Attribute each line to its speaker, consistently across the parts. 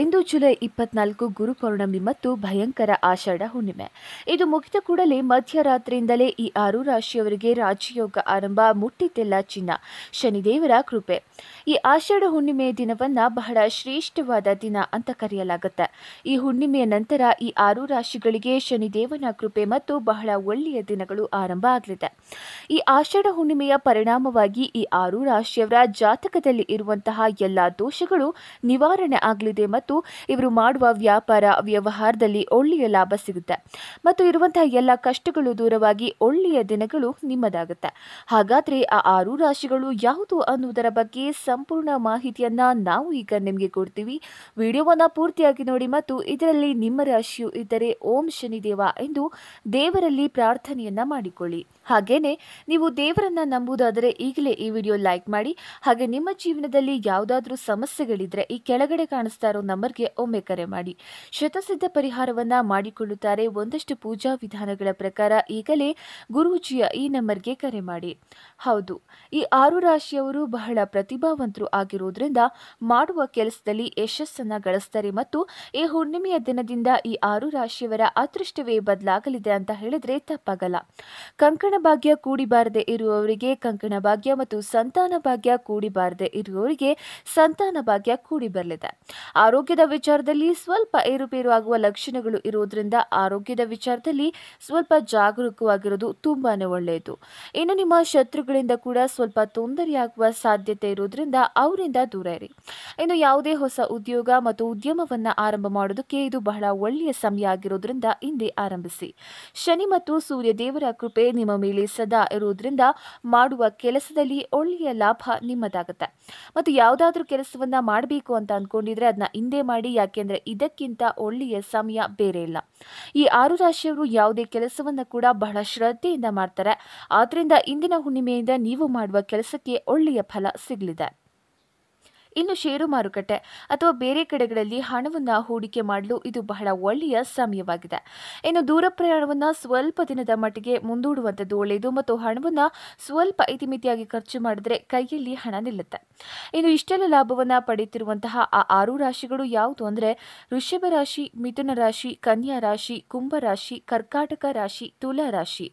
Speaker 1: ಇಂದು July ಇಪ್ಪತ್ನಾಲ್ಕು ಪೌರ್ಣಮಿ ಮತ್ತು ಭಯಂಕರ ಆಷಾಢ ಹುಣ್ಣಿಮೆ ಇದು ಮುಗಿದ ಕೂಡಲೇ ಮಧ್ಯರಾತ್ರಿಯಿಂದಲೇ ಈ ಆರು ರಾಶಿಯವರಿಗೆ ರಾಜಯೋಗ ಆರಂಭ ಮುಟ್ಟಿತೆಲ್ಲ ಚಿನ್ನ ಶನಿದೇವರ ಕೃಪೆ ಈ ಆಷಾಢ ಹುಣ್ಣಿಮೆಯ ದಿನವನ್ನ ಬಹಳ ಶ್ರೇಷ್ಠವಾದ ದಿನ ಅಂತ ಕರೆಯಲಾಗುತ್ತೆ ಈ ಹುಣ್ಣಿಮೆಯ ನಂತರ ಈ ಆರು ರಾಶಿಗಳಿಗೆ ಶನಿದೇವನ ಕೃಪೆ ಮತ್ತು ಬಹಳ ಒಳ್ಳೆಯ ದಿನಗಳು ಆರಂಭ ಆಗಲಿದೆ ಈ ಆಷಾಢ ಹುಣ್ಣಿಮೆಯ ಪರಿಣಾಮವಾಗಿ ಈ ಆರು ರಾಶಿಯವರ ಜಾತಕದಲ್ಲಿ ಇರುವಂತಹ ಎಲ್ಲ ದೋಷಗಳು ನಿವಾರಣೆ ಆಗಲಿದೆ ಮತ್ತು ಮತ್ತು ಇವರು ಮಾಡುವ ವ್ಯಾಪಾರ ವ್ಯವಹಾರದಲ್ಲಿ ಒಳ್ಳೆಯ ಲಾಭ ಸಿಗುತ್ತೆ ಮತ್ತು ಇರುವಂತಹ ಎಲ್ಲ ಕಷ್ಟಗಳು ದೂರವಾಗಿ ಒಳ್ಳೆಯ ದಿನಗಳು ನಿಮ್ಮದಾಗುತ್ತೆ ಹಾಗಾದ್ರೆ ಆ ಆರು ರಾಶಿಗಳು ಯಾವುದು ಅನ್ನುವುದರ ಬಗ್ಗೆ ಸಂಪೂರ್ಣ ಮಾಹಿತಿಯನ್ನ ನಾವು ಈಗ ನಿಮಗೆ ಕೊಡ್ತೀವಿ ವಿಡಿಯೋವನ್ನು ಪೂರ್ತಿಯಾಗಿ ನೋಡಿ ಮತ್ತು ಇದರಲ್ಲಿ ನಿಮ್ಮ ರಾಶಿಯು ಇದ್ದರೆ ಓಂ ಶನಿದೇವ ಎಂದು ದೇವರಲ್ಲಿ ಪ್ರಾರ್ಥನೆಯನ್ನ ಮಾಡಿಕೊಳ್ಳಿ ಹಾಗೇನೆ ನೀವು ದೇವರನ್ನ ನಂಬುವುದಾದರೆ ಈಗಲೇ ಈ ವಿಡಿಯೋ ಲೈಕ್ ಮಾಡಿ ಹಾಗೆ ನಿಮ್ಮ ಜೀವನದಲ್ಲಿ ಯಾವುದಾದ್ರೂ ಸಮಸ್ಯೆಗಳಿದ್ರೆ ಈ ಕೆಳಗಡೆ ಕಾಣಿಸ್ತಾ ಇರೋ ನಂಬರ್ಗೆ ಒಮ್ಮೆ ಕರೆ ಮಾಡಿ ಶತಸಿದ್ಧ ಪರಿಹಾರವನ್ನ ಮಾಡಿಕೊಳ್ಳುತ್ತಾರೆ ಒಂದಷ್ಟು ಪೂಜಾ ವಿಧಾನಗಳ ಪ್ರಕಾರ ಈಗಲೇ ಗುರೂಜಿಯ ಈ ನಂಬರ್ಗೆ ಕರೆ ಮಾಡಿ ಹೌದು ಈ ಆರು ರಾಶಿಯವರು ಬಹಳ ಪ್ರತಿಭಾವಂತರು ಆಗಿರುವುದರಿಂದ ಮಾಡುವ ಕೆಲಸದಲ್ಲಿ ಯಶಸ್ಸನ್ನ ಗಳಿಸ್ತಾರೆ ಮತ್ತು ಈ ಹುಣ್ಣಿಮೆಯ ದಿನದಿಂದ ಈ ಆರು ರಾಶಿಯವರ ಅದೃಷ್ಟವೇ ಬದಲಾಗಲಿದೆ ಅಂತ ಹೇಳಿದ್ರೆ ತಪ್ಪಾಗಲ್ಲ ಕಂಕಣ ಭಾಗ್ಯ ಕೂಡಿಬಾರದೆ ಇರುವವರಿಗೆ ಕಂಕಣ ಭಾಗ್ಯ ಮತ್ತು ಸಂತಾನ ಭಾಗ್ಯ ಕೂಡಿಬಾರದೆ ಇರುವವರಿಗೆ ಸಂತಾನ ಭಾಗ್ಯ ಕೂಡಿ ಬರಲಿದೆ ಆರೋಗ್ಯದ ವಿಚಾರದಲ್ಲಿ ಸ್ವಲ್ಪ ಏರುಪೇರು ಆಗುವ ಲಕ್ಷಣಗಳು ಇರುವುದರಿಂದ ಆರೋಗ್ಯದ ವಿಚಾರದಲ್ಲಿ ಸ್ವಲ್ಪ ಜಾಗರೂಕವಾಗಿರೋದು ತುಂಬಾನೇ ಒಳ್ಳೆಯದು ಇನ್ನು ನಿಮ್ಮ ಶತ್ರುಗಳಿಂದ ಕೂಡ ಸ್ವಲ್ಪ ತೊಂದರೆಯಾಗುವ ಸಾಧ್ಯತೆ ಇರುವುದರಿಂದ ಅವರಿಂದ ದೂರ ಇರಿ ಇನ್ನು ಯಾವುದೇ ಹೊಸ ಉದ್ಯೋಗ ಮತ್ತು ಉದ್ಯಮವನ್ನು ಆರಂಭ ಮಾಡೋದಕ್ಕೆ ಇದು ಬಹಳ ಒಳ್ಳೆಯ ಸಮಯ ಆಗಿರೋದ್ರಿಂದ ಹಿಂದೆ ಆರಂಭಿಸಿ ಶನಿ ಮತ್ತು ಸೂರ್ಯ ದೇವರ ಕೃಪೆ ನಿಮ್ಮ ಮೇಲೆ ಸದಾ ಇರುವುದರಿಂದ ಮಾಡುವ ಕೆಲಸದಲ್ಲಿ ಒಳ್ಳೆಯ ಲಾಭ ನಿಮ್ಮದಾಗುತ್ತೆ ಮತ್ತು ಯಾವುದಾದ್ರೂ ಕೆಲಸವನ್ನ ಮಾಡಬೇಕು ಅಂತ ಅಂದ್ಕೊಂಡಿದ್ರೆ ಅದನ್ನ ಹಿಂದೆ ಮಾಡಿ ಯಾಕೆಂದ್ರೆ ಇದಕ್ಕಿಂತ ಒಳ್ಳೆಯ ಸಮಯ ಬೇರೆ ಇಲ್ಲ ಈ ಆರು ರಾಶಿಯವರು ಯಾವುದೇ ಕೆಲಸವನ್ನು ಕೂಡ ಬಹಳ ಶ್ರದ್ಧೆಯಿಂದ ಮಾಡ್ತಾರೆ ಆದ್ರಿಂದ ಇಂದಿನ ಹುಣ್ಣಿಮೆಯಿಂದ ನೀವು ಮಾಡುವ ಕೆಲಸಕ್ಕೆ ಒಳ್ಳೆಯ ಫಲ ಸಿಗಲಿದೆ ಇನ್ನು ಷೇರು ಮಾರುಕಟ್ಟೆ ಅಥವಾ ಬೇರೆ ಕಡೆಗಳಲ್ಲಿ ಹಣವನ್ನು ಹೂಡಿಕೆ ಮಾಡಲು ಇದು ಬಹಳ ಒಳ್ಳೆಯ ಸಮಯವಾಗಿದೆ ಇನ್ನು ದೂರ ಪ್ರಯಾಣವನ್ನು ಸ್ವಲ್ಪ ದಿನದ ಮಟ್ಟಿಗೆ ಮುಂದೂಡುವಂಥದ್ದು ಒಳ್ಳೆಯದು ಮತ್ತು ಹಣವನ್ನು ಸ್ವಲ್ಪ ಇತಿಮಿತಿಯಾಗಿ ಖರ್ಚು ಮಾಡಿದ್ರೆ ಕೈಯಲ್ಲಿ ಹಣ ನಿಲ್ಲುತ್ತೆ ಇನ್ನು ಇಷ್ಟೆಲ್ಲ ಲಾಭವನ್ನು ಪಡೆಯುತ್ತಿರುವಂತಹ ಆ ಆರು ರಾಶಿಗಳು ಯಾವುದು ಅಂದರೆ ಋಷಭ ರಾಶಿ ಮಿಥುನ ರಾಶಿ ಕನ್ಯಾ ರಾಶಿ ಕುಂಭ ರಾಶಿ ಕರ್ಕಾಟಕ ರಾಶಿ ತುಲಾ ರಾಶಿ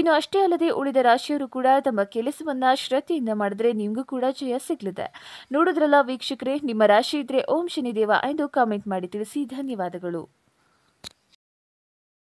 Speaker 1: ಇನ್ನು ಅಷ್ಟೇ ಅಲ್ಲದೆ ಉಳಿದ ರಾಶಿಯವರು ಕೂಡ ತಮ್ಮ ಕೆಲಸವನ್ನ ಶ್ರದ್ಧೆಯಿಂದ ಮಾಡಿದ್ರೆ ನಿಮಗೂ ಕೂಡ ಜಯ ಸಿಗ್ಲಿದೆ ನೋಡಿದ್ರಲ್ಲ ವೀಕ್ಷಕರೇ ನಿಮ್ಮ ರಾಶಿ ಇದ್ರೆ ಓಂ ಶನಿದೇವ ಎಂದು ಕಾಮೆಂಟ್ ಮಾಡಿ ತಿಳಿಸಿ ಧನ್ಯವಾದಗಳು